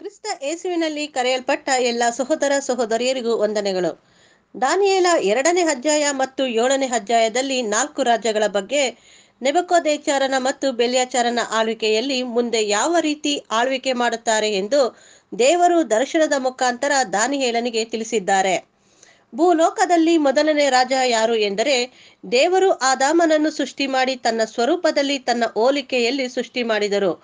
ಕ್ರಿಸ್ತ ಯೇಸುವಿನಲ್ಲಿ ಕರೆಯಲ್ಪಟ್ಟ ಎಲ್ಲ ಸಹೋದರ ಸಹೋದರಿಯರಿಗೂ ವಂದನೆಗಳು ದಾನಿಯೇಲ ಎರಡನೇ ಅಧ್ಯಾಯ ಮತ್ತು ಏಳನೇ ಅಧ್ಯಾಯದಲ್ಲಿ ನಾಲ್ಕು ರಾಜ್ಯಗಳ ಬಗ್ಗೆ ನೆಬಕೋದೇಚಾರನ ಮತ್ತು ಬೆಲ್ಯಾಚಾರನ ಆಳ್ವಿಕೆಯಲ್ಲಿ ಮುಂದೆ ಯಾವ ರೀತಿ ಆಳ್ವಿಕೆ ಮಾಡುತ್ತಾರೆ ಎಂದು ದೇವರು ದರ್ಶನದ ಮುಖಾಂತರ ದಾನಿಯೇಲನಿಗೆ ತಿಳಿಸಿದ್ದಾರೆ ಭೂಲೋಕದಲ್ಲಿ ಮೊದಲನೇ ರಾಜ ಯಾರು ಎಂದರೆ ದೇವರು ಆದಾಮನನ್ನು ಸೃಷ್ಟಿ ಮಾಡಿ ತನ್ನ ಸ್ವರೂಪದಲ್ಲಿ ತನ್ನ ಹೋಲಿಕೆಯಲ್ಲಿ ಸೃಷ್ಟಿ ಮಾಡಿದರು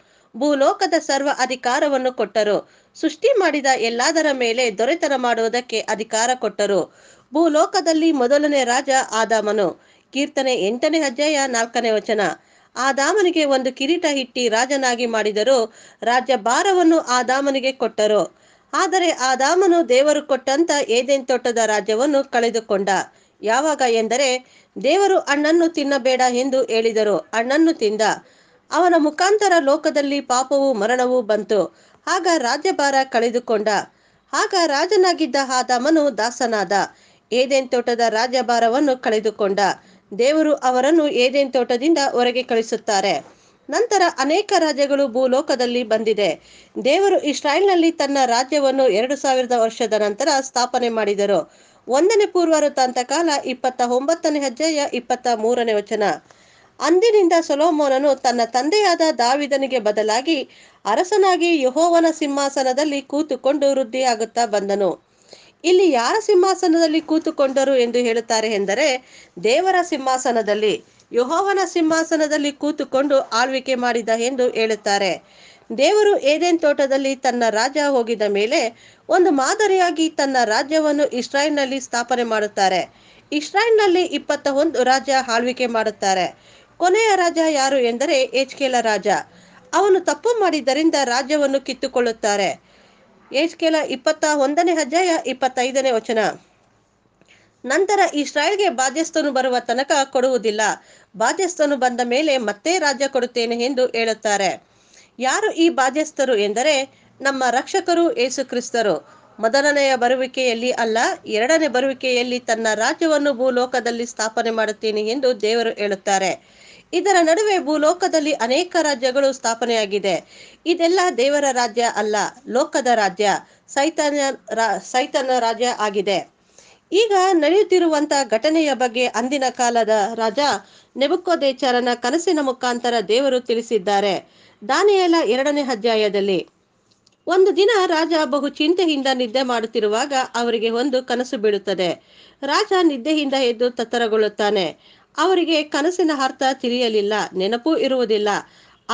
ಭೂಲೋಕದ ಸರ್ವ ಅಧಿಕಾರವನ್ನು ಕೊಟ್ಟರು ಸೃಷ್ಟಿ ಮಾಡಿದ ಎಲ್ಲದರ ಮೇಲೆ ದೊರೆತನ ಮಾಡುವುದಕ್ಕೆ ಅಧಿಕಾರ ಕೊಟ್ಟರು ಭೂಲೋಕದಲ್ಲಿ ಮೊದಲನೇ ರಾಜ ಆದಾಮನು ಕೀರ್ತನೆ ಎಂಟನೇ ಅಧ್ಯಾಯ ನಾಲ್ಕನೇ ವಚನ ಆದಾಮನಿಗೆ ಒಂದು ಕಿರೀಟ ಇಟ್ಟಿ ರಾಜನಾಗಿ ಮಾಡಿದರು ರಾಜ್ಯ ಭಾರವನ್ನು ಆದಾಮನಿಗೆ ಕೊಟ್ಟರು ಆದರೆ ಆದಾಮನು ದೇವರು ಕೊಟ್ಟಂತ ಏದೇನ್ ತೋಟದ ರಾಜ್ಯವನ್ನು ಕಳೆದುಕೊಂಡ ಯಾವಾಗ ಎಂದರೆ ದೇವರು ಅಣ್ಣನ್ನು ತಿನ್ನಬೇಡ ಎಂದು ಹೇಳಿದರು ಅಣ್ಣನ್ನು ತಿಂದ ಅವನ ಮುಖಾಂತರ ಲೋಕದಲ್ಲಿ ಪಾಪವು ಮರಣವು ಬಂತು ಆಗ ರಾಜ್ಯಭಾರ ಕಳೆದುಕೊಂಡ ಆಗ ರಾಜನಾಗಿದ್ದ ಆದಾಮನು ದಾಸನಾದ ಏದೇನ್ ತೋಟದ ರಾಜ್ಯಭಾರವನ್ನು ಕಳೆದುಕೊಂಡ ದೇವರು ಅವರನ್ನು ಏದೇನ್ ತೋಟದಿಂದ ಹೊರಗೆ ಕಳಿಸುತ್ತಾರೆ ನಂತರ ಅನೇಕ ರಾಜ್ಯಗಳು ಭೂಲೋಕದಲ್ಲಿ ಬಂದಿದೆ ದೇವರು ಇಸ್ರಾಯೇಲ್ನಲ್ಲಿ ತನ್ನ ರಾಜ್ಯವನ್ನು ಎರಡು ಸಾವಿರದ ವರ್ಷದ ನಂತರ ಸ್ಥಾಪನೆ ಮಾಡಿದರು ಒಂದನೇ ಪೂರ್ವ ವೃತ್ತಾಂತ ಕಾಲ ಇಪ್ಪತ್ತ ಒಂಬತ್ತನೇ ಅಧ್ಯಾಯ ಇಪ್ಪತ್ತ ಮೂರನೇ ವಚನ ಅಂದಿನಿಂದ ಸೊಲೋಮೋನನು ತನ್ನ ತಂದೆಯಾದ ದಾವಿದನಿಗೆ ಬದಲಾಗಿ ಅರಸನಾಗಿ ಯಹೋವನ ಸಿಂಹಾಸನದಲ್ಲಿ ಕೂತುಕೊಂಡು ವೃದ್ಧಿಯಾಗುತ್ತಾ ಬಂದನು ಇಲ್ಲಿ ಯಾರ ಸಿಂಹಾಸನದಲ್ಲಿ ಕೂತುಕೊಂಡರು ಎಂದು ಹೇಳುತ್ತಾರೆ ಎಂದರೆ ದೇವರ ಸಿಂಹಾಸನದಲ್ಲಿ ಯಹೋವನ ಸಿಂಹಾಸನದಲ್ಲಿ ಕೂತುಕೊಂಡು ಆಳ್ವಿಕೆ ಮಾಡಿದ ಎಂದು ಹೇಳುತ್ತಾರೆ ದೇವರು ಏದೇನ್ ತೋಟದಲ್ಲಿ ತನ್ನ ರಾಜ ಹೋಗಿದ ಮೇಲೆ ಒಂದು ಮಾದರಿಯಾಗಿ ತನ್ನ ರಾಜ್ಯವನ್ನು ಇಸ್ರಾಯಲ್ನಲ್ಲಿ ಸ್ಥಾಪನೆ ಮಾಡುತ್ತಾರೆ ಇಸ್ರಾಯಲ್ನಲ್ಲಿ ಇಪ್ಪತ್ತ ಒಂದು ರಾಜ್ಯ ಆಳ್ವಿಕೆ ಮಾಡುತ್ತಾರೆ ಕೊನೆಯ ರಾಜ ಯಾರು ಎಂದರೆ ಏಜ್ಕೇಲ ರಾಜ ಅವನು ತಪ್ಪು ಮಾಡಿದ್ದರಿಂದ ರಾಜ್ಯವನ್ನು ಕಿತ್ತುಕೊಳ್ಳುತ್ತಾರೆ ಏಜ್ಕೇಲ ಇಪ್ಪತ್ತ ಒಂದನೇ ಅಧ್ಯಾಯ ಇಪ್ಪತ್ತೈದನೇ ವಚನ ನಂತರ ಇಸ್ರಾಯೇಲ್ಗೆ ಬಾಧ್ಯಸ್ಥನು ಬರುವ ತನಕ ಕೊಡುವುದಿಲ್ಲ ಬಾಧ್ಯಸ್ಥನು ಬಂದ ಮೇಲೆ ಮತ್ತೆ ರಾಜ್ಯ ಕೊಡುತ್ತೇನೆ ಎಂದು ಹೇಳುತ್ತಾರೆ ಯಾರು ಈ ಬಾಧ್ಯಸ್ಥರು ಎಂದರೆ ನಮ್ಮ ರಕ್ಷಕರು ಏಸು ಕ್ರಿಸ್ತರು ಮೊದಲನೆಯ ಬರುವಿಕೆಯಲ್ಲಿ ಅಲ್ಲ ಎರಡನೇ ಬರುವಿಕೆಯಲ್ಲಿ ತನ್ನ ರಾಜ್ಯವನ್ನು ಭೂಲೋಕದಲ್ಲಿ ಸ್ಥಾಪನೆ ಮಾಡುತ್ತೇನೆ ಎಂದು ದೇವರು ಹೇಳುತ್ತಾರೆ ಇದರ ನಡುವೆ ಭೂಲೋಕದಲ್ಲಿ ಅನೇಕ ರಾಜ್ಯಗಳು ಸ್ಥಾಪನೆಯಾಗಿದೆ ಇದೆಲ್ಲ ದೇವರ ರಾಜ್ಯ ಅಲ್ಲ ಲೋಕದ ರಾಜ್ಯ ಸೈತನ್ಯ ಸೈತನ ರಾಜ್ಯ ಆಗಿದೆ ಈಗ ನಡೆಯುತ್ತಿರುವಂತಹ ಘಟನೆಯ ಬಗ್ಗೆ ಅಂದಿನ ಕಾಲದ ರಾಜ ನೆಬುಕೋದೇಚಾರನ ಕನಸಿನ ಮುಖಾಂತರ ದೇವರು ತಿಳಿಸಿದ್ದಾರೆ ದಾನಿಯಲ ಎರಡನೇ ಅಧ್ಯಾಯದಲ್ಲಿ ಒಂದು ದಿನ ರಾಜ ಬಹು ಚಿಂತೆಯಿಂದ ನಿದ್ದೆ ಮಾಡುತ್ತಿರುವಾಗ ಅವರಿಗೆ ಒಂದು ಕನಸು ಬೀಳುತ್ತದೆ ರಾಜ ನಿದ್ದೆಯಿಂದ ಎದ್ದು ತತ್ತರಗೊಳ್ಳುತ್ತಾನೆ ಅವರಿಗೆ ಕನಸಿನ ಅರ್ಥ ತಿಳಿಯಲಿಲ್ಲ ನೆನಪೂ ಇರುವುದಿಲ್ಲ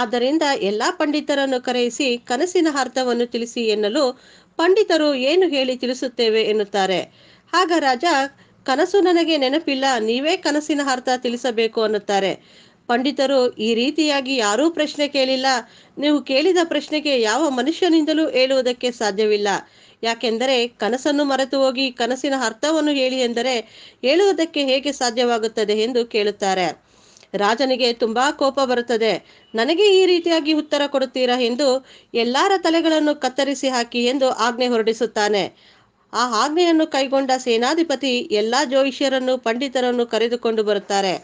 ಆದ್ದರಿಂದ ಎಲ್ಲ ಪಂಡಿತರನ್ನು ಕರೆಯಿಸಿ ಕನಸಿನ ಅರ್ಥವನ್ನು ತಿಳಿಸಿ ಎನ್ನಲು ಪಂಡಿತರು ಏನು ಹೇಳಿ ತಿಳಿಸುತ್ತೇವೆ ಎನ್ನುತ್ತಾರೆ ಆಗ ರಾಜ ಕನಸು ನನಗೆ ನೆನಪಿಲ್ಲ ನೀವೇ ಕನಸಿನ ಅರ್ಥ ತಿಳಿಸಬೇಕು ಅನ್ನುತ್ತಾರೆ ಪಂಡಿತರು ಈ ರೀತಿಯಾಗಿ ಯಾರೂ ಪ್ರಶ್ನೆ ಕೇಳಿಲ್ಲ ನೀವು ಕೇಳಿದ ಪ್ರಶ್ನೆಗೆ ಯಾವ ಮನುಷ್ಯನಿಂದಲೂ ಹೇಳುವುದಕ್ಕೆ ಸಾಧ್ಯವಿಲ್ಲ ಯಾಕೆಂದರೆ ಕನಸನ್ನು ಮರೆತು ಹೋಗಿ ಕನಸಿನ ಅರ್ಥವನ್ನು ಹೇಳಿ ಎಂದರೆ ಹೇಳುವುದಕ್ಕೆ ಹೇಗೆ ಸಾಧ್ಯವಾಗುತ್ತದೆ ಎಂದು ಕೇಳುತ್ತಾರೆ ರಾಜನಿಗೆ ತುಂಬಾ ಕೋಪ ಬರುತ್ತದೆ ನನಗೆ ಈ ರೀತಿಯಾಗಿ ಉತ್ತರ ಕೊಡುತ್ತೀರಾ ಎಂದು ಎಲ್ಲರ ತಲೆಗಳನ್ನು ಕತ್ತರಿಸಿ ಹಾಕಿ ಎಂದು ಆಜ್ಞೆ ಹೊರಡಿಸುತ್ತಾನೆ ಆ ಆಜ್ಞೆಯನ್ನು ಕೈಗೊಂಡ ಸೇನಾಧಿಪತಿ ಎಲ್ಲಾ ಜೋಯಿಷ್ಯರನ್ನು ಪಂಡಿತರನ್ನು ಕರೆದುಕೊಂಡು ಬರುತ್ತಾರೆ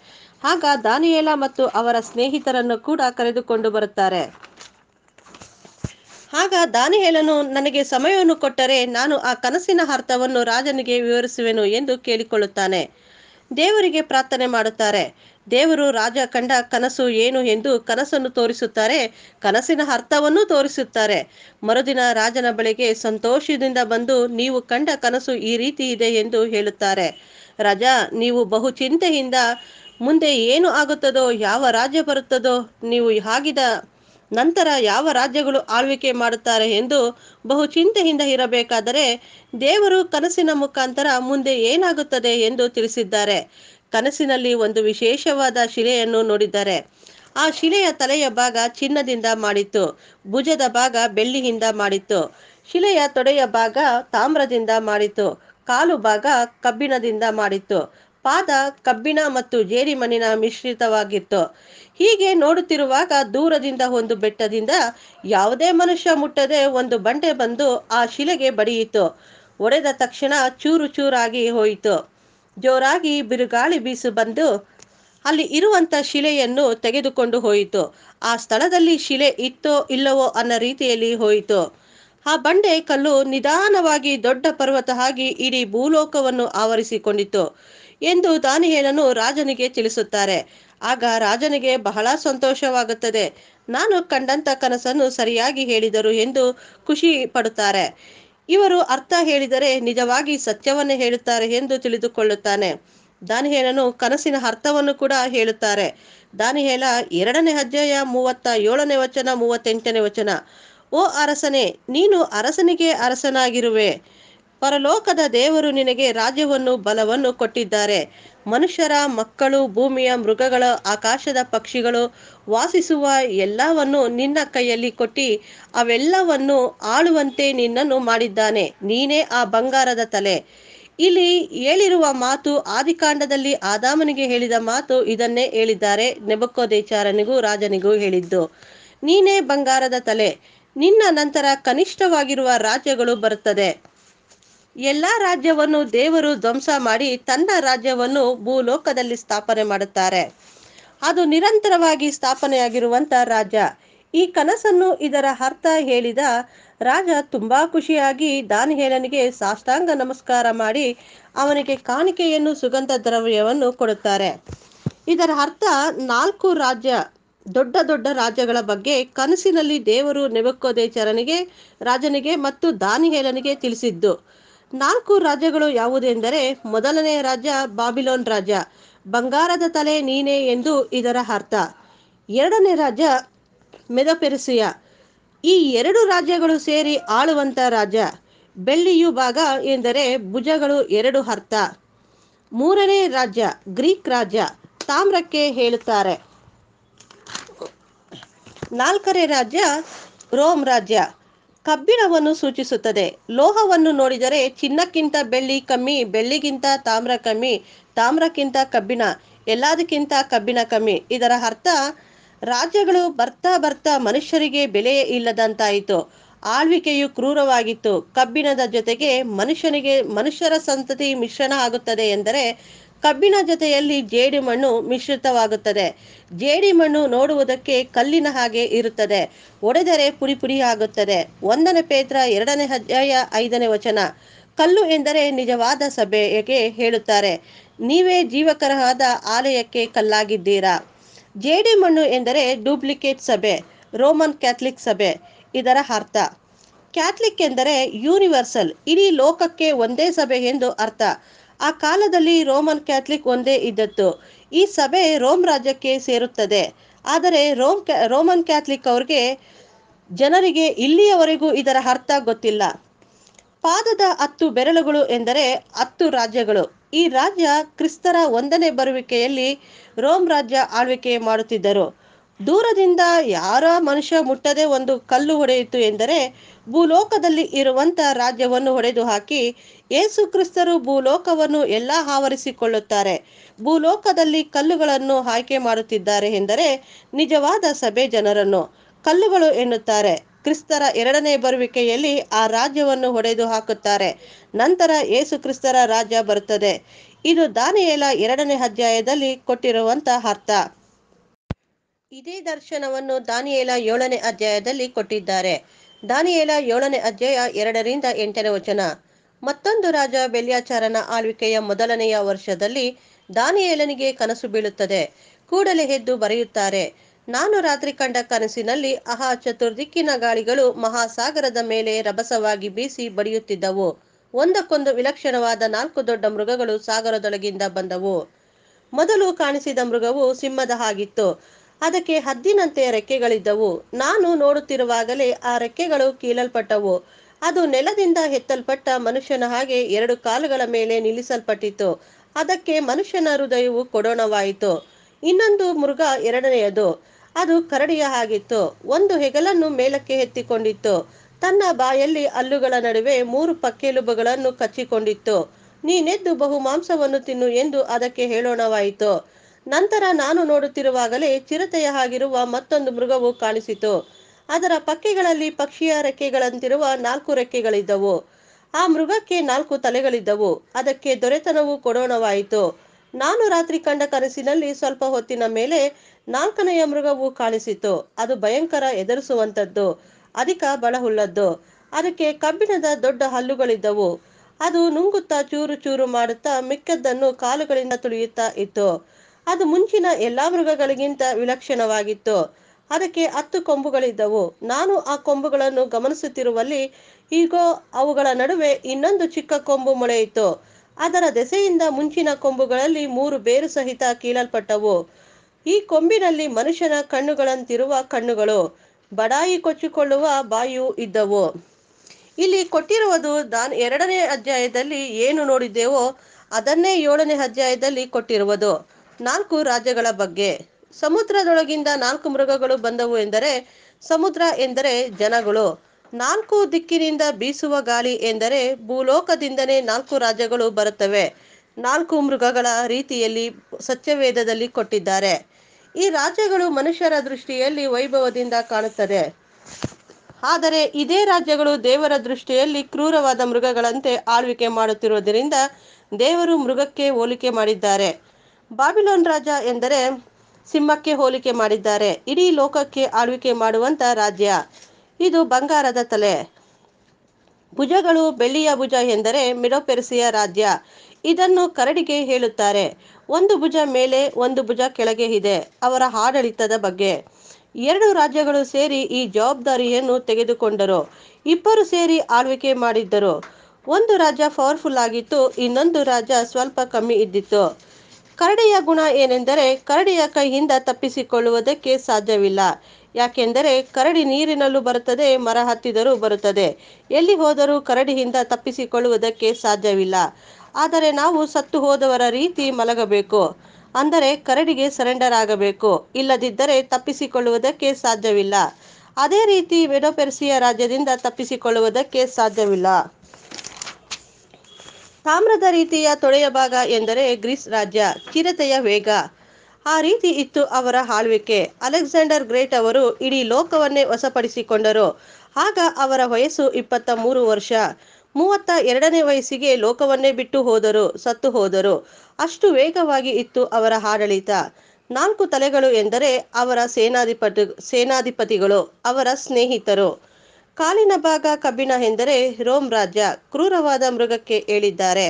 ಆಗ ದಾನಿಯೇಲ ಮತ್ತು ಅವರ ಸ್ನೇಹಿತರನ್ನು ಕೂಡ ಕರೆದುಕೊಂಡು ಬರುತ್ತಾರೆ ಆಗ ದಾನಿಯೇಲನು ನನಗೆ ಸಮಯವನ್ನು ಕೊಟ್ಟರೆ ನಾನು ಆ ಕನಸಿನ ಅರ್ಥವನ್ನು ರಾಜನಿಗೆ ವಿವರಿಸುವೆನು ಎಂದು ಕೇಳಿಕೊಳ್ಳುತ್ತಾನೆ ದೇವರಿಗೆ ಪ್ರಾರ್ಥನೆ ಮಾಡುತ್ತಾರೆ ದೇವರು ರಾಜ ಕಂಡ ಕನಸು ಏನು ಎಂದು ಕನಸನ್ನು ತೋರಿಸುತ್ತಾರೆ ಕನಸಿನ ಅರ್ಥವನ್ನು ತೋರಿಸುತ್ತಾರೆ ಮರುದಿನ ರಾಜನ ಬಳಿಗೆ ಸಂತೋಷದಿಂದ ಬಂದು ನೀವು ಕಂಡ ಕನಸು ಈ ರೀತಿ ಇದೆ ಎಂದು ಹೇಳುತ್ತಾರೆ ರಾಜ ನೀವು ಬಹು ಚಿಂತೆಯಿಂದ ಮುಂದೆ ಏನು ಆಗುತ್ತದೋ ಯಾವ ರಾಜ್ಯ ಬರುತ್ತದೋ ನೀವು ಆಗಿದ ನಂತರ ಯಾವ ರಾಜ್ಯಗಳು ಆಳ್ವಿಕೆ ಮಾಡುತ್ತಾರೆ ಎಂದು ಬಹು ಚಿಂತೆಯಿಂದ ಇರಬೇಕಾದರೆ ದೇವರು ಕನಸಿನ ಮುಖಾಂತರ ಮುಂದೆ ಏನಾಗುತ್ತದೆ ಎಂದು ತಿಳಿಸಿದ್ದಾರೆ ಕನಸಿನಲ್ಲಿ ಒಂದು ವಿಶೇಷವಾದ ಶಿಲೆಯನ್ನು ನೋಡಿದ್ದಾರೆ ಆ ಶಿಲೆಯ ತಲೆಯ ಭಾಗ ಚಿನ್ನದಿಂದ ಮಾಡಿತ್ತು ಭುಜದ ಭಾಗ ಬೆಳ್ಳಿಯಿಂದ ಮಾಡಿತ್ತು ಶಿಲೆಯ ತೊಡೆಯ ಭಾಗ ತಾಮ್ರದಿಂದ ಮಾಡಿತ್ತು ಕಾಲು ಭಾಗ ಕಬ್ಬಿಣದಿಂದ ಮಾಡಿತ್ತು ಪಾದ ಕಬ್ಬಿಣ ಮತ್ತು ಜೇರಿಮಣ್ಣಿನ ಮಿಶ್ರಿತವಾಗಿತ್ತು ಹೀಗೆ ನೋಡುತ್ತಿರುವಾಗ ದೂರದಿಂದ ಒಂದು ಬೆಟ್ಟದಿಂದ ಯಾವುದೇ ಮನುಷ್ಯ ಮುಟ್ಟದೆ ಒಂದು ಬಂಡೆ ಬಂದು ಆ ಶಿಲೆಗೆ ಬಡಿಯಿತು ಒಡೆದ ತಕ್ಷಣ ಚೂರು ಚೂರಾಗಿ ಹೋಯಿತು ಜೋರಾಗಿ ಬಿರುಗಾಳಿ ಬೀಸು ಬಂದು ಅಲ್ಲಿ ಇರುವಂಥ ಶಿಲೆಯನ್ನು ತೆಗೆದುಕೊಂಡು ಹೋಯಿತು ಆ ಸ್ಥಳದಲ್ಲಿ ಶಿಲೆ ಇತ್ತೋ ಇಲ್ಲವೋ ಅನ್ನೋ ರೀತಿಯಲ್ಲಿ ಹೋಯಿತು ಆ ಬಂಡೆ ಕಲ್ಲು ನಿಧಾನವಾಗಿ ದೊಡ್ಡ ಪರ್ವತ ಆಗಿ ಇಡೀ ಭೂಲೋಕವನ್ನು ಆವರಿಸಿಕೊಂಡಿತು ಎಂದು ದಾನಿಯೇಲನು ರಾಜನಿಗೆ ತಿಳಿಸುತ್ತಾರೆ ಆಗ ರಾಜನಿಗೆ ಬಹಳ ಸಂತೋಷವಾಗುತ್ತದೆ ನಾನು ಕಂಡಂತ ಕನಸನ್ನು ಸರಿಯಾಗಿ ಹೇಳಿದರು ಎಂದು ಖುಷಿ ಪಡುತ್ತಾರೆ ಇವರು ಅರ್ಥ ಹೇಳಿದರೆ ನಿಜವಾಗಿ ಸತ್ಯವನ್ನು ಹೇಳುತ್ತಾರೆ ಎಂದು ತಿಳಿದುಕೊಳ್ಳುತ್ತಾನೆ ದಾನಿಹೇಲನು ಕನಸಿನ ಅರ್ಥವನ್ನು ಕೂಡ ಹೇಳುತ್ತಾರೆ ದಾನಿಹೇಲ ಎರಡನೇ ಅಧ್ಯಾಯ ಮೂವತ್ತ ಏಳನೇ ವಚನ ಮೂವತ್ತೆಂಟನೇ ವಚನ ಓ ಅರಸನೇ ನೀನು ಅರಸನಿಗೆ ಅರಸನಾಗಿರುವೆ ಪರಲೋಕದ ದೇವರು ನಿನಗೆ ರಾಜ್ಯವನ್ನು ಬಲವನ್ನು ಕೊಟ್ಟಿದ್ದಾರೆ ಮನುಷ್ಯರ ಮಕ್ಕಳು ಭೂಮಿಯ ಮೃಗಗಳ ಆಕಾಶದ ಪಕ್ಷಿಗಳು ವಾಸಿಸುವ ಎಲ್ಲವನ್ನು ನಿನ್ನ ಕೈಯಲ್ಲಿ ಕೊಟ್ಟಿ ಅವೆಲ್ಲವನ್ನು ಆಳುವಂತೆ ನಿನ್ನನ್ನು ಮಾಡಿದ್ದಾನೆ ನೀನೇ ಆ ಬಂಗಾರದ ತಲೆ ಇಲ್ಲಿ ಹೇಳಿರುವ ಮಾತು ಆದಿಕಾಂಡದಲ್ಲಿ ಆದಾಮನಿಗೆ ಹೇಳಿದ ಮಾತು ಇದನ್ನೇ ಹೇಳಿದ್ದಾರೆ ನೆಬಕ್ಕೋದೇಚಾರನಿಗೂ ರಾಜನಿಗೂ ಹೇಳಿದ್ದು ನೀನೇ ಬಂಗಾರದ ತಲೆ ನಿನ್ನ ನಂತರ ಕನಿಷ್ಠವಾಗಿರುವ ರಾಜ್ಯಗಳು ಬರುತ್ತದೆ ಎಲ್ಲಾ ರಾಜ್ಯವನ್ನು ದೇವರು ಧ್ವಂಸ ಮಾಡಿ ತನ್ನ ರಾಜ್ಯವನ್ನು ಭೂಲೋಕದಲ್ಲಿ ಸ್ಥಾಪನೆ ಮಾಡುತ್ತಾರೆ ಅದು ನಿರಂತರವಾಗಿ ಸ್ಥಾಪನೆಯಾಗಿರುವಂತ ರಾಜ್ಯ ಈ ಕನಸನ್ನು ಇದರ ಅರ್ಥ ಹೇಳಿದ ರಾಜ ತುಂಬಾ ಖುಷಿಯಾಗಿ ದಾನಿಹೇಲನಿಗೆ ಸಾಷ್ಟಾಂಗ ನಮಸ್ಕಾರ ಮಾಡಿ ಅವನಿಗೆ ಕಾಣಿಕೆಯನ್ನು ಸುಗಂಧ ದ್ರವ್ಯವನ್ನು ಕೊಡುತ್ತಾರೆ ಇದರ ಅರ್ಥ ನಾಲ್ಕು ರಾಜ್ಯ ದೊಡ್ಡ ದೊಡ್ಡ ರಾಜ್ಯಗಳ ಬಗ್ಗೆ ಕನಸಿನಲ್ಲಿ ದೇವರು ನೆಬಕ್ಕೋದೇಚರನಿಗೆ ರಾಜನಿಗೆ ಮತ್ತು ದಾನಿಹೇಲನಿಗೆ ತಿಳಿಸಿದ್ದು ನಾಲ್ಕು ರಾಜ್ಯಗಳು ಯಾವುದೆಂದರೆ ಮೊದಲನೇ ರಾಜ್ಯ ಬಾಬಿಲೋನ್ ರಾಜ್ಯ ಬಂಗಾರದ ತಲೆ ನೀನೆ ಎಂದು ಇದರ ಅರ್ಥ ಎರಡನೇ ರಾಜ್ಯ ಮೆದಪೆರುಸಿಯ ಈ ಎರಡು ರಾಜ್ಯಗಳು ಸೇರಿ ಆಳುವಂತ ರಾಜ್ಯ ಬೆಳ್ಳಿಯು ಭಾಗ ಎಂದರೆ ಭುಜಗಳು ಎರಡು ಅರ್ಥ ಮೂರನೇ ರಾಜ್ಯ ಗ್ರೀಕ್ ರಾಜ್ಯ ತಾಮ್ರಕ್ಕೆ ಹೇಳುತ್ತಾರೆ ನಾಲ್ಕನೇ ರಾಜ್ಯ ರೋಮ್ ರಾಜ್ಯ ಕಬ್ಬಿಣವನ್ನು ಸೂಚಿಸುತ್ತದೆ ಲೋಹವನ್ನು ನೋಡಿದರೆ ಚಿನ್ನಕ್ಕಿಂತ ಬೆಳ್ಳಿ ಕಮ್ಮಿ ಬೆಳ್ಳಿಗಿಂತ ತಾಮ್ರ ಕಮ್ಮಿ ತಾಮ್ರಕ್ಕಿಂತ ಕಬ್ಬಿಣ ಎಲ್ಲದಕ್ಕಿಂತ ಕಬ್ಬಿಣ ಕಮ್ಮಿ ಇದರ ಅರ್ಥ ರಾಜ್ಯಗಳು ಬರ್ತಾ ಬರ್ತಾ ಮನುಷ್ಯರಿಗೆ ಬೆಲೆಯೇ ಇಲ್ಲದಂತಾಯಿತು ಆಳ್ವಿಕೆಯು ಕ್ರೂರವಾಗಿತ್ತು ಕಬ್ಬಿಣದ ಜೊತೆಗೆ ಮನುಷ್ಯನಿಗೆ ಮನುಷ್ಯರ ಸಂತತಿ ಮಿಶ್ರಣ ಆಗುತ್ತದೆ ಎಂದರೆ ಕಬ್ಬಿನ ಜೊತೆಯಲ್ಲಿ ಜೇಡಿಮಣ್ಣು ಮಿಶ್ರಿತವಾಗುತ್ತದೆ ಜೇಡಿಮಣ್ಣು ನೋಡುವುದಕ್ಕೆ ಕಲ್ಲಿನ ಹಾಗೆ ಇರುತ್ತದೆ ಒಡೆದರೆ ಪುಡಿ ಪುಡಿ ಆಗುತ್ತದೆ ಒಂದನೇ ಪೇತ್ರ ಎರಡನೇ ಅಧ್ಯಾಯ ಐದನೇ ವಚನ ಕಲ್ಲು ಎಂದರೆ ನಿಜವಾದ ಸಭೆಗೆ ಹೇಳುತ್ತಾರೆ ನೀವೇ ಜೀವಕರವಾದ ಆಲಯಕ್ಕೆ ಕಲ್ಲಾಗಿದ್ದೀರಾ ಜೇಡಿಮಣ್ಣು ಎಂದರೆ ಡೂಪ್ಲಿಕೇಟ್ ಸಭೆ ರೋಮನ್ ಕ್ಯಾಥಲಿಕ್ ಸಭೆ ಇದರ ಅರ್ಥ ಕ್ಯಾಥಲಿಕ್ ಎಂದರೆ ಯೂನಿವರ್ಸಲ್ ಇಡೀ ಲೋಕಕ್ಕೆ ಒಂದೇ ಸಭೆ ಎಂದು ಅರ್ಥ ಆ ಕಾಲದಲ್ಲಿ ರೋಮನ್ ಕ್ಯಾಥಲಿಕ್ ಒಂದೇ ಇದ್ದದ್ದು ಈ ಸಭೆ ರೋಮ್ ರಾಜ್ಯಕ್ಕೆ ಸೇರುತ್ತದೆ ಆದರೆ ರೋಮ್ ರೋಮನ್ ಕ್ಯಾಥಲಿಕ್ ಅವ್ರಿಗೆ ಜನರಿಗೆ ಇಲ್ಲಿಯವರೆಗೂ ಇದರ ಅರ್ಥ ಗೊತ್ತಿಲ್ಲ ಪಾದದ ಹತ್ತು ಬೆರಳುಗಳು ಎಂದರೆ ಹತ್ತು ರಾಜ್ಯಗಳು ಈ ರಾಜ್ಯ ಕ್ರಿಸ್ತರ ಒಂದನೇ ಬರುವಿಕೆಯಲ್ಲಿ ರೋಮ್ ರಾಜ್ಯ ಆಳ್ವಿಕೆ ಮಾಡುತ್ತಿದ್ದರು ದೂರದಿಂದ ಯಾರ ಮನುಷ್ಯ ಮುಟ್ಟದೆ ಒಂದು ಕಲ್ಲು ಹೊಡೆಯಿತು ಎಂದರೆ ಭೂಲೋಕದಲ್ಲಿ ಇರುವಂತ ರಾಜ್ಯವನ್ನು ಹೊಡೆದು ಹಾಕಿ ಏಸು ಕ್ರಿಸ್ತರು ಭೂಲೋಕವನ್ನು ಎಲ್ಲ ಆವರಿಸಿಕೊಳ್ಳುತ್ತಾರೆ ಭೂಲೋಕದಲ್ಲಿ ಕಲ್ಲುಗಳನ್ನು ಆಯ್ಕೆ ಮಾಡುತ್ತಿದ್ದಾರೆ ಎಂದರೆ ನಿಜವಾದ ಸಭೆ ಜನರನ್ನು ಕಲ್ಲುಗಳು ಎನ್ನುತ್ತಾರೆ ಕ್ರಿಸ್ತರ ಎರಡನೇ ಬರುವಿಕೆಯಲ್ಲಿ ಆ ರಾಜ್ಯವನ್ನು ಹೊಡೆದು ಹಾಕುತ್ತಾರೆ ನಂತರ ಏಸು ಕ್ರಿಸ್ತರ ರಾಜ್ಯ ಬರುತ್ತದೆ ಇದು ದಾನಿಯೇಲ ಎರಡನೇ ಅಧ್ಯಾಯದಲ್ಲಿ ಕೊಟ್ಟಿರುವಂತಹ ಅರ್ಥ ಇದೇ ದರ್ಶನವನ್ನು ದಾನಿಯೇಲ ಏಳನೇ ಅಧ್ಯಾಯದಲ್ಲಿ ಕೊಟ್ಟಿದ್ದಾರೆ ದಾನಿಯೇಲ ಏಳನೇ ಅಧ್ಯಾಯ ಎರಡರಿಂದ ಎಂಟನೇ ವಚನ ಮತ್ತೊಂದು ರಾಜ ಬೆಲ್ಯಾಚಾರನ ಆಳ್ವಿಕೆಯ ಮೊದಲನೆಯ ವರ್ಷದಲ್ಲಿ ದಾನಿಯೇಲನಿಗೆ ಕನಸು ಬೀಳುತ್ತದೆ ಕೂಡಲೇ ಎದ್ದು ಬರೆಯುತ್ತಾರೆ ನಾನು ರಾತ್ರಿ ಕಂಡ ಕನಸಿನಲ್ಲಿ ಅಹಾ ಚತುರ್ದಿಕ್ಕಿನ ಗಾಳಿಗಳು ಮಹಾಸಾಗರದ ಮೇಲೆ ರಭಸವಾಗಿ ಬೀಸಿ ಬಡಿಯುತ್ತಿದ್ದವು ಒಂದಕ್ಕೊಂದು ವಿಲಕ್ಷಣವಾದ ನಾಲ್ಕು ದೊಡ್ಡ ಮೃಗಗಳು ಸಾಗರದೊಳಗಿಂದ ಬಂದವು ಮೊದಲು ಕಾಣಿಸಿದ ಮೃಗವು ಸಿಂಹದ ಹಾಗಿತ್ತು ಅದಕ್ಕೆ ಹದ್ದಿನಂತೆ ರೆಕ್ಕೆಗಳಿದ್ದವು ನಾನು ನೋಡುತ್ತಿರುವಾಗಲೇ ಆ ರೆಕ್ಕೆಗಳು ಕೀಳಲ್ಪಟ್ಟವು ಅದು ನೆಲದಿಂದ ಎತ್ತಲ್ಪಟ್ಟ ಮನುಷ್ಯನ ಹಾಗೆ ಎರಡು ಕಾಲುಗಳ ಮೇಲೆ ನಿಲ್ಲಿಸಲ್ಪಟ್ಟಿತು ಅದಕ್ಕೆ ಮನುಷ್ಯನ ಹೃದಯವು ಕೊಡೋಣವಾಯಿತು ಇನ್ನೊಂದು ಮೃಗ ಎರಡನೆಯದು ಅದು ಕರಡಿಯ ಹಾಗಿತ್ತು ಒಂದು ಹೆಗಲನ್ನು ಮೇಲಕ್ಕೆ ಎತ್ತಿಕೊಂಡಿತ್ತು ತನ್ನ ಬಾಯಲ್ಲಿ ಹಲ್ಲುಗಳ ನಡುವೆ ಮೂರು ಪಕ್ಕೆಲುಬುಗಳನ್ನು ಕಚ್ಚಿಕೊಂಡಿತ್ತು ನೀನೆದ್ದು ಮಾಂಸವನ್ನು ತಿನ್ನು ಎಂದು ಅದಕ್ಕೆ ಹೇಳೋಣವಾಯಿತು ನಂತರ ನಾನು ನೋಡುತ್ತಿರುವಾಗಲೇ ಚಿರತೆಯ ಹಾಗಿರುವ ಮತ್ತೊಂದು ಮೃಗವು ಕಾಣಿಸಿತು ಅದರ ಪಕ್ಕೆಗಳಲ್ಲಿ ಪಕ್ಷಿಯ ರೆಕ್ಕೆಗಳಂತಿರುವ ನಾಲ್ಕು ರೆಕ್ಕೆಗಳಿದ್ದವು ಆ ಮೃಗಕ್ಕೆ ನಾಲ್ಕು ತಲೆಗಳಿದ್ದವು ಅದಕ್ಕೆ ದೊರೆತನವು ಕೊಡೋಣವಾಯಿತು ನಾನು ರಾತ್ರಿ ಕಂಡ ಕನಸಿನಲ್ಲಿ ಸ್ವಲ್ಪ ಹೊತ್ತಿನ ಮೇಲೆ ನಾಲ್ಕನೆಯ ಮೃಗವು ಕಾಣಿಸಿತು ಅದು ಭಯಂಕರ ಎದುರಿಸುವಂಥದ್ದು ಅಧಿಕ ಬಳಹುಲ್ಲದ್ದು ಅದಕ್ಕೆ ಕಬ್ಬಿಣದ ದೊಡ್ಡ ಹಲ್ಲುಗಳಿದ್ದವು ಅದು ನುಂಗುತ್ತಾ ಚೂರು ಚೂರು ಮಾಡುತ್ತಾ ಮಿಕ್ಕದ್ದನ್ನು ಕಾಲುಗಳಿಂದ ತುಳಿಯುತ್ತಾ ಇತ್ತು ಅದು ಮುಂಚಿನ ಎಲ್ಲಾ ಮೃಗಗಳಿಗಿಂತ ವಿಲಕ್ಷಣವಾಗಿತ್ತು ಅದಕ್ಕೆ ಹತ್ತು ಕೊಂಬುಗಳಿದ್ದವು ನಾನು ಆ ಕೊಂಬುಗಳನ್ನು ಗಮನಿಸುತ್ತಿರುವಲ್ಲಿ ಈಗೋ ಅವುಗಳ ನಡುವೆ ಇನ್ನೊಂದು ಚಿಕ್ಕ ಕೊಂಬು ಮೊಳೆಯಿತು ಅದರ ದೆಸೆಯಿಂದ ಮುಂಚಿನ ಕೊಂಬುಗಳಲ್ಲಿ ಮೂರು ಬೇರು ಸಹಿತ ಕೀಳಲ್ಪಟ್ಟವು ಈ ಕೊಂಬಿನಲ್ಲಿ ಮನುಷ್ಯನ ಕಣ್ಣುಗಳಂತಿರುವ ಕಣ್ಣುಗಳು ಬಡಾಯಿ ಕೊಚ್ಚಿಕೊಳ್ಳುವ ಬಾಯು ಇದ್ದವು ಇಲ್ಲಿ ಕೊಟ್ಟಿರುವುದು ದಾನ್ ಎರಡನೇ ಅಧ್ಯಾಯದಲ್ಲಿ ಏನು ನೋಡಿದ್ದೇವೋ ಅದನ್ನೇ ಏಳನೇ ಅಧ್ಯಾಯದಲ್ಲಿ ಕೊಟ್ಟಿರುವುದು ನಾಲ್ಕು ರಾಜ್ಯಗಳ ಬಗ್ಗೆ ಸಮುದ್ರದೊಳಗಿಂದ ನಾಲ್ಕು ಮೃಗಗಳು ಬಂದವು ಎಂದರೆ ಸಮುದ್ರ ಎಂದರೆ ಜನಗಳು ನಾಲ್ಕು ದಿಕ್ಕಿನಿಂದ ಬೀಸುವ ಗಾಳಿ ಎಂದರೆ ಭೂಲೋಕದಿಂದನೇ ನಾಲ್ಕು ರಾಜ್ಯಗಳು ಬರುತ್ತವೆ ನಾಲ್ಕು ಮೃಗಗಳ ರೀತಿಯಲ್ಲಿ ಸತ್ಯವೇದದಲ್ಲಿ ಕೊಟ್ಟಿದ್ದಾರೆ ಈ ರಾಜ್ಯಗಳು ಮನುಷ್ಯರ ದೃಷ್ಟಿಯಲ್ಲಿ ವೈಭವದಿಂದ ಕಾಣುತ್ತದೆ ಆದರೆ ಇದೇ ರಾಜ್ಯಗಳು ದೇವರ ದೃಷ್ಟಿಯಲ್ಲಿ ಕ್ರೂರವಾದ ಮೃಗಗಳಂತೆ ಆಳ್ವಿಕೆ ಮಾಡುತ್ತಿರುವುದರಿಂದ ದೇವರು ಮೃಗಕ್ಕೆ ಹೋಲಿಕೆ ಮಾಡಿದ್ದಾರೆ ಬಾಬಿಲೋನ್ ರಾಜ ಎಂದರೆ ಸಿಂಹಕ್ಕೆ ಹೋಲಿಕೆ ಮಾಡಿದ್ದಾರೆ ಇಡೀ ಲೋಕಕ್ಕೆ ಆಳ್ವಿಕೆ ಮಾಡುವಂತ ರಾಜ್ಯ ಇದು ಬಂಗಾರದ ತಲೆ ಭುಜಗಳು ಬೆಳ್ಳಿಯ ಭುಜ ಎಂದರೆ ಮಿಡೋಪೆರಸಿಯ ರಾಜ್ಯ ಇದನ್ನು ಕರಡಿಗೆ ಹೇಳುತ್ತಾರೆ ಒಂದು ಭುಜ ಮೇಲೆ ಒಂದು ಭುಜ ಕೆಳಗೆ ಇದೆ ಅವರ ಆಡಳಿತದ ಬಗ್ಗೆ ಎರಡು ರಾಜ್ಯಗಳು ಸೇರಿ ಈ ಜವಾಬ್ದಾರಿಯನ್ನು ತೆಗೆದುಕೊಂಡರು ಇಬ್ಬರು ಸೇರಿ ಆಳ್ವಿಕೆ ಮಾಡಿದ್ದರು ಒಂದು ರಾಜ್ಯ ಪವರ್ಫುಲ್ ಆಗಿತ್ತು ಇನ್ನೊಂದು ರಾಜ್ಯ ಸ್ವಲ್ಪ ಕಮ್ಮಿ ಇದ್ದಿತ್ತು ಕರಡಿಯ ಗುಣ ಏನೆಂದರೆ ಕರಡಿಯ ಕೈಯಿಂದ ತಪ್ಪಿಸಿಕೊಳ್ಳುವುದಕ್ಕೆ ಸಾಧ್ಯವಿಲ್ಲ ಯಾಕೆಂದರೆ ಕರಡಿ ನೀರಿನಲ್ಲೂ ಬರುತ್ತದೆ ಮರ ಹತ್ತಿದರೂ ಬರುತ್ತದೆ ಎಲ್ಲಿ ಹೋದರೂ ಕರಡಿಯಿಂದ ತಪ್ಪಿಸಿಕೊಳ್ಳುವುದಕ್ಕೆ ಸಾಧ್ಯವಿಲ್ಲ ಆದರೆ ನಾವು ಸತ್ತು ಹೋದವರ ರೀತಿ ಮಲಗಬೇಕು ಅಂದರೆ ಕರಡಿಗೆ ಸರೆಂಡರ್ ಆಗಬೇಕು ಇಲ್ಲದಿದ್ದರೆ ತಪ್ಪಿಸಿಕೊಳ್ಳುವುದಕ್ಕೆ ಸಾಧ್ಯವಿಲ್ಲ ಅದೇ ರೀತಿ ವೆಡೋಪೆರ್ಸಿಯ ರಾಜ್ಯದಿಂದ ತಪ್ಪಿಸಿಕೊಳ್ಳುವುದಕ್ಕೆ ಸಾಧ್ಯವಿಲ್ಲ ತಾಮ್ರದ ರೀತಿಯ ತೊಳೆಯ ಭಾಗ ಎಂದರೆ ಗ್ರೀಸ್ ರಾಜ್ಯ ಚಿರತೆಯ ವೇಗ ಆ ರೀತಿ ಇತ್ತು ಅವರ ಆಳ್ವಿಕೆ ಅಲೆಕ್ಸಾಂಡರ್ ಗ್ರೇಟ್ ಅವರು ಇಡೀ ಲೋಕವನ್ನೇ ವಶಪಡಿಸಿಕೊಂಡರು ಆಗ ಅವರ ವಯಸ್ಸು ಇಪ್ಪತ್ತ ಮೂರು ವರ್ಷ ಮೂವತ್ತ ಎರಡನೇ ವಯಸ್ಸಿಗೆ ಲೋಕವನ್ನೇ ಬಿಟ್ಟು ಹೋದರು ಸತ್ತು ಹೋದರು ಅಷ್ಟು ವೇಗವಾಗಿ ಇತ್ತು ಅವರ ಆಡಳಿತ ನಾಲ್ಕು ತಲೆಗಳು ಎಂದರೆ ಅವರ ಸೇನಾಧಿಪತಿ ಸೇನಾಧಿಪತಿಗಳು ಅವರ ಸ್ನೇಹಿತರು ಕಾಲಿನ ಭಾಗ ಕಬ್ಬಿಣ ಎಂದರೆ ರೋಮ್ ರಾಜ್ಯ ಕ್ರೂರವಾದ ಮೃಗಕ್ಕೆ ಹೇಳಿದ್ದಾರೆ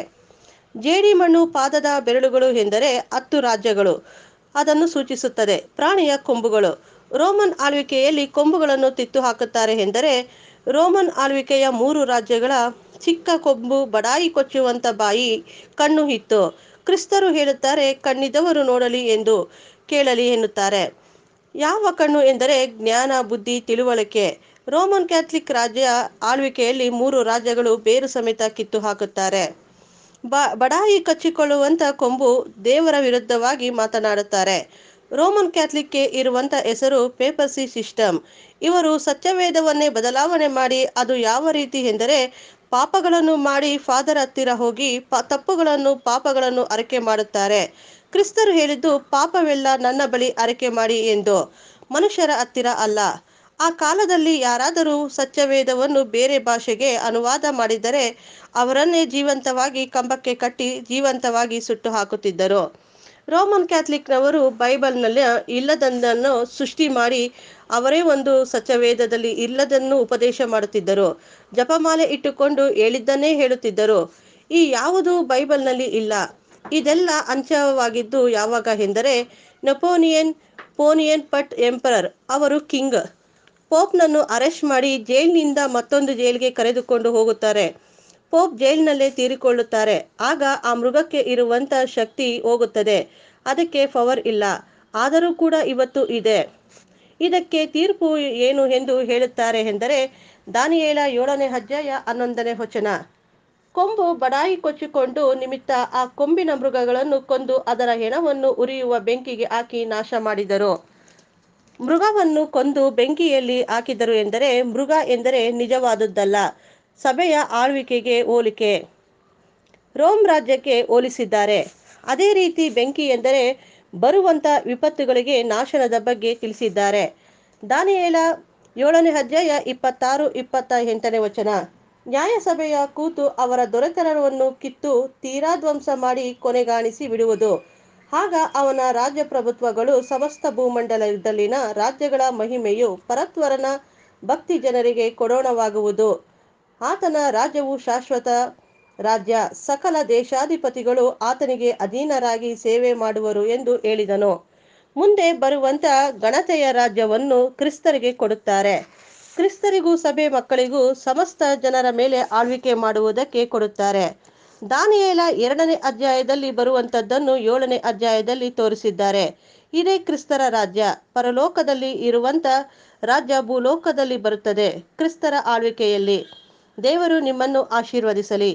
ಮಣ್ಣು ಪಾದದ ಬೆರಳುಗಳು ಎಂದರೆ ಹತ್ತು ರಾಜ್ಯಗಳು ಅದನ್ನು ಸೂಚಿಸುತ್ತದೆ ಪ್ರಾಣಿಯ ಕೊಂಬುಗಳು ರೋಮನ್ ಆಳ್ವಿಕೆಯಲ್ಲಿ ಕೊಂಬುಗಳನ್ನು ತಿತ್ತು ಹಾಕುತ್ತಾರೆ ಎಂದರೆ ರೋಮನ್ ಆಳ್ವಿಕೆಯ ಮೂರು ರಾಜ್ಯಗಳ ಚಿಕ್ಕ ಕೊಂಬು ಬಡಾಯಿ ಕೊಚ್ಚುವಂತ ಬಾಯಿ ಕಣ್ಣು ಇತ್ತು ಕ್ರಿಸ್ತರು ಹೇಳುತ್ತಾರೆ ಕಣ್ಣಿದವರು ನೋಡಲಿ ಎಂದು ಕೇಳಲಿ ಎನ್ನುತ್ತಾರೆ ಯಾವ ಕಣ್ಣು ಎಂದರೆ ಜ್ಞಾನ ಬುದ್ಧಿ ತಿಳುವಳಿಕೆ ರೋಮನ್ ಕ್ಯಾಥಲಿಕ್ ರಾಜ್ಯ ಆಳ್ವಿಕೆಯಲ್ಲಿ ಮೂರು ರಾಜ್ಯಗಳು ಬೇರು ಸಮೇತ ಕಿತ್ತು ಹಾಕುತ್ತಾರೆ ಬ ಬಡಾಯಿ ಕಚ್ಚಿಕೊಳ್ಳುವಂತ ಕೊಂಬು ದೇವರ ವಿರುದ್ಧವಾಗಿ ಮಾತನಾಡುತ್ತಾರೆ ರೋಮನ್ ಕ್ಯಾಥಲಿಕ್ಗೆ ಇರುವಂತ ಹೆಸರು ಪೇಪರ್ಸಿ ಸಿಸ್ಟಮ್ ಇವರು ಸತ್ಯವೇದವನ್ನೇ ಬದಲಾವಣೆ ಮಾಡಿ ಅದು ಯಾವ ರೀತಿ ಎಂದರೆ ಪಾಪಗಳನ್ನು ಮಾಡಿ ಫಾದರ್ ಹತ್ತಿರ ಹೋಗಿ ಪ ತಪ್ಪುಗಳನ್ನು ಪಾಪಗಳನ್ನು ಅರಕೆ ಮಾಡುತ್ತಾರೆ ಕ್ರಿಸ್ತರು ಹೇಳಿದ್ದು ಪಾಪವೆಲ್ಲ ನನ್ನ ಬಳಿ ಅರಕೆ ಮಾಡಿ ಎಂದು ಮನುಷ್ಯರ ಹತ್ತಿರ ಅಲ್ಲ ಆ ಕಾಲದಲ್ಲಿ ಯಾರಾದರೂ ಸತ್ಯವೇದವನ್ನು ಬೇರೆ ಭಾಷೆಗೆ ಅನುವಾದ ಮಾಡಿದರೆ ಅವರನ್ನೇ ಜೀವಂತವಾಗಿ ಕಂಬಕ್ಕೆ ಕಟ್ಟಿ ಜೀವಂತವಾಗಿ ಸುಟ್ಟು ಹಾಕುತ್ತಿದ್ದರು ರೋಮನ್ ಕ್ಯಾಥಲಿಕ್ನವರು ಬೈಬಲ್ನಲ್ಲಿ ಇಲ್ಲದನ್ನು ಸೃಷ್ಟಿ ಮಾಡಿ ಅವರೇ ಒಂದು ಸತ್ಯವೇದದಲ್ಲಿ ಇಲ್ಲದನ್ನು ಉಪದೇಶ ಮಾಡುತ್ತಿದ್ದರು ಜಪಮಾಲೆ ಇಟ್ಟುಕೊಂಡು ಹೇಳಿದ್ದನ್ನೇ ಹೇಳುತ್ತಿದ್ದರು ಈ ಯಾವುದು ಬೈಬಲ್ನಲ್ಲಿ ಇಲ್ಲ ಇದೆಲ್ಲ ಅಂಚವಾಗಿದ್ದು ಯಾವಾಗ ಎಂದರೆ ನೆಪೋನಿಯನ್ ಪೋನಿಯನ್ ಪಟ್ ಎಂಪರರ್ ಅವರು ಕಿಂಗ್ ಪೋಪ್ನನ್ನು ಅರೆಸ್ಟ್ ಮಾಡಿ ಜೈಲಿನಿಂದ ಮತ್ತೊಂದು ಜೈಲಿಗೆ ಕರೆದುಕೊಂಡು ಹೋಗುತ್ತಾರೆ ಪೋಪ್ ಜೈಲಿನಲ್ಲೇ ತೀರಿಕೊಳ್ಳುತ್ತಾರೆ ಆಗ ಆ ಮೃಗಕ್ಕೆ ಇರುವಂತ ಶಕ್ತಿ ಹೋಗುತ್ತದೆ ಅದಕ್ಕೆ ಪವರ್ ಇಲ್ಲ ಆದರೂ ಕೂಡ ಇವತ್ತು ಇದೆ ಇದಕ್ಕೆ ತೀರ್ಪು ಏನು ಎಂದು ಹೇಳುತ್ತಾರೆ ಎಂದರೆ ದಾನಿಯೇಳ ಏಳನೇ ಅಧ್ಯಾಯ ಹನ್ನೊಂದನೇ ವಚನ ಕೊಂಬು ಬಡಾಯಿ ಕೊಚ್ಚಿಕೊಂಡು ನಿಮಿತ್ತ ಆ ಕೊಂಬಿನ ಮೃಗಗಳನ್ನು ಕೊಂದು ಅದರ ಹೆಣವನ್ನು ಉರಿಯುವ ಬೆಂಕಿಗೆ ಹಾಕಿ ನಾಶ ಮಾಡಿದರು ಮೃಗವನ್ನು ಕೊಂದು ಬೆಂಕಿಯಲ್ಲಿ ಹಾಕಿದರು ಎಂದರೆ ಮೃಗ ಎಂದರೆ ನಿಜವಾದದ್ದಲ್ಲ ಸಭೆಯ ಆಳ್ವಿಕೆಗೆ ಹೋಲಿಕೆ ರೋಮ್ ರಾಜ್ಯಕ್ಕೆ ಹೋಲಿಸಿದ್ದಾರೆ ಅದೇ ರೀತಿ ಬೆಂಕಿ ಎಂದರೆ ಬರುವಂಥ ವಿಪತ್ತುಗಳಿಗೆ ನಾಶನದ ಬಗ್ಗೆ ತಿಳಿಸಿದ್ದಾರೆ ದಾನಿಯೇಲ ಏಳನೇ ಅಧ್ಯಾಯ ಇಪ್ಪತ್ತಾರು ಇಪ್ಪತ್ತ ಎಂಟನೇ ವಚನ ನ್ಯಾಯಸಭೆಯ ಕೂತು ಅವರ ದೊರೆತನವನ್ನು ಕಿತ್ತು ತೀರಾ ಧ್ವಂಸ ಮಾಡಿ ಕೊನೆಗಾಣಿಸಿ ಬಿಡುವುದು ಆಗ ಅವನ ರಾಜ್ಯಪ್ರಭುತ್ವಗಳು ಸಮಸ್ತ ಭೂಮಂಡಲದಲ್ಲಿನ ರಾಜ್ಯಗಳ ಮಹಿಮೆಯು ಪರತ್ವರನ ಭಕ್ತಿ ಜನರಿಗೆ ಕೊಡೋಣವಾಗುವುದು ಆತನ ರಾಜ್ಯವು ಶಾಶ್ವತ ರಾಜ್ಯ ಸಕಲ ದೇಶಾಧಿಪತಿಗಳು ಆತನಿಗೆ ಅಧೀನರಾಗಿ ಸೇವೆ ಮಾಡುವರು ಎಂದು ಹೇಳಿದನು ಮುಂದೆ ಬರುವಂತ ಗಣತೆಯ ರಾಜ್ಯವನ್ನು ಕ್ರಿಸ್ತರಿಗೆ ಕೊಡುತ್ತಾರೆ ಕ್ರಿಸ್ತರಿಗೂ ಸಭೆ ಮಕ್ಕಳಿಗೂ ಸಮಸ್ತ ಜನರ ಮೇಲೆ ಆಳ್ವಿಕೆ ಮಾಡುವುದಕ್ಕೆ ಕೊಡುತ್ತಾರೆ ದಾನಿಯೇಲ ಎರಡನೇ ಅಧ್ಯಾಯದಲ್ಲಿ ಬರುವಂತದ್ದನ್ನು ಏಳನೇ ಅಧ್ಯಾಯದಲ್ಲಿ ತೋರಿಸಿದ್ದಾರೆ ಇದೇ ಕ್ರಿಸ್ತರ ರಾಜ್ಯ ಪರಲೋಕದಲ್ಲಿ ಇರುವಂತ ರಾಜ್ಯ ಭೂಲೋಕದಲ್ಲಿ ಬರುತ್ತದೆ ಕ್ರಿಸ್ತರ ಆಳ್ವಿಕೆಯಲ್ಲಿ ದೇವರು ನಿಮ್ಮನ್ನು ಆಶೀರ್ವದಿಸಲಿ